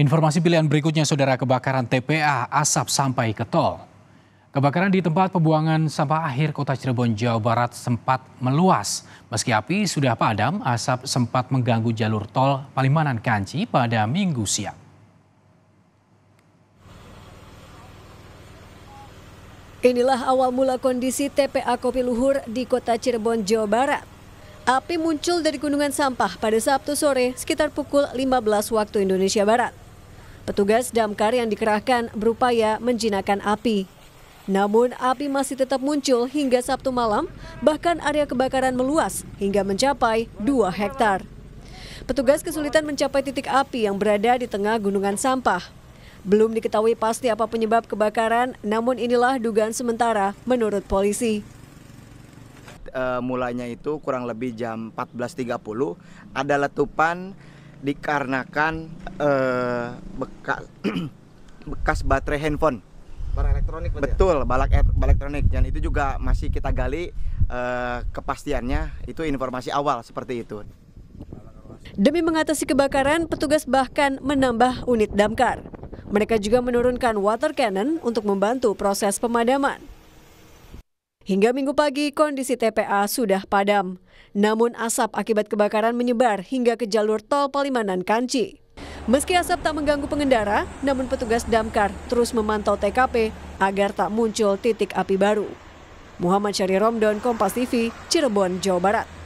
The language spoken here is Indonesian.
Informasi pilihan berikutnya saudara kebakaran TPA asap sampai ke tol. Kebakaran di tempat pembuangan sampah akhir kota Cirebon, Jawa Barat sempat meluas. Meski api sudah padam, asap sempat mengganggu jalur tol Palimanan Kanci pada minggu siang. Inilah awal mula kondisi TPA Kopi Luhur di kota Cirebon, Jawa Barat. Api muncul dari gunungan sampah pada Sabtu sore sekitar pukul 15 waktu Indonesia Barat. Petugas damkar yang dikerahkan berupaya menjinakkan api. Namun api masih tetap muncul hingga Sabtu malam, bahkan area kebakaran meluas hingga mencapai 2 hektar. Petugas kesulitan mencapai titik api yang berada di tengah gunungan sampah. Belum diketahui pasti apa penyebab kebakaran, namun inilah dugaan sementara menurut polisi. Uh, mulanya itu kurang lebih jam 14.30 ada letupan dikarenakan uh, eh, bekas bekas baterai handphone barang elektronik ya? betul ya? balak elektronik dan itu juga masih kita gali uh, kepastiannya itu informasi awal seperti itu demi mengatasi kebakaran petugas bahkan menambah unit damkar mereka juga menurunkan water cannon untuk membantu proses pemadaman Hingga minggu pagi, kondisi TPA sudah padam. Namun asap akibat kebakaran menyebar hingga ke jalur tol Palimanan Kanci. Meski asap tak mengganggu pengendara, namun petugas damkar terus memantau TKP agar tak muncul titik api baru. Muhammad Syari Romdon, Kompas TV, Cirebon, Jawa Barat.